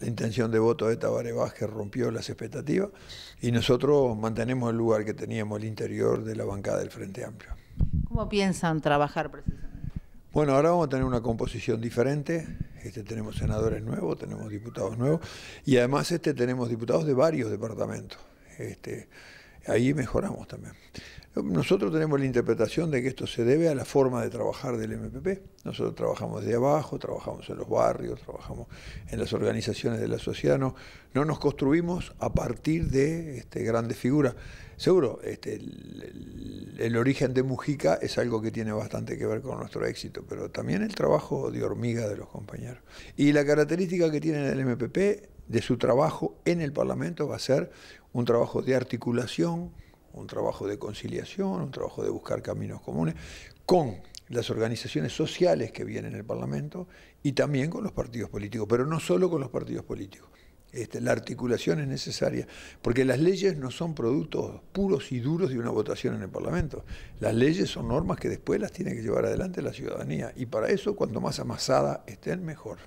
la intención de voto de Tabaré Vázquez rompió las expectativas y nosotros mantenemos el lugar que teníamos el interior de la bancada del Frente Amplio. ¿Cómo piensan trabajar precisamente? Bueno, ahora vamos a tener una composición diferente. Este, tenemos senadores nuevos, tenemos diputados nuevos y además este, tenemos diputados de varios departamentos. Este, ahí mejoramos también. Nosotros tenemos la interpretación de que esto se debe a la forma de trabajar del MPP. Nosotros trabajamos de abajo, trabajamos en los barrios, trabajamos en las organizaciones de la sociedad. No, nos construimos a partir de este, grandes figuras. Seguro, este, el, origen de Mujica es algo que tiene bastante que ver con nuestro éxito, pero también el trabajo de hormiga de los compañeros. Y la característica que tiene el MPP de su trabajo en el Parlamento va a ser un trabajo de articulación un trabajo de conciliación, un trabajo de buscar caminos comunes, con las organizaciones sociales que vienen en el Parlamento y también con los partidos políticos, pero no solo con los partidos políticos. Este, la articulación es necesaria, porque las leyes no son productos puros y duros de una votación en el Parlamento. Las leyes son normas que después las tiene que llevar adelante la ciudadanía y para eso cuanto más amasada estén, mejor.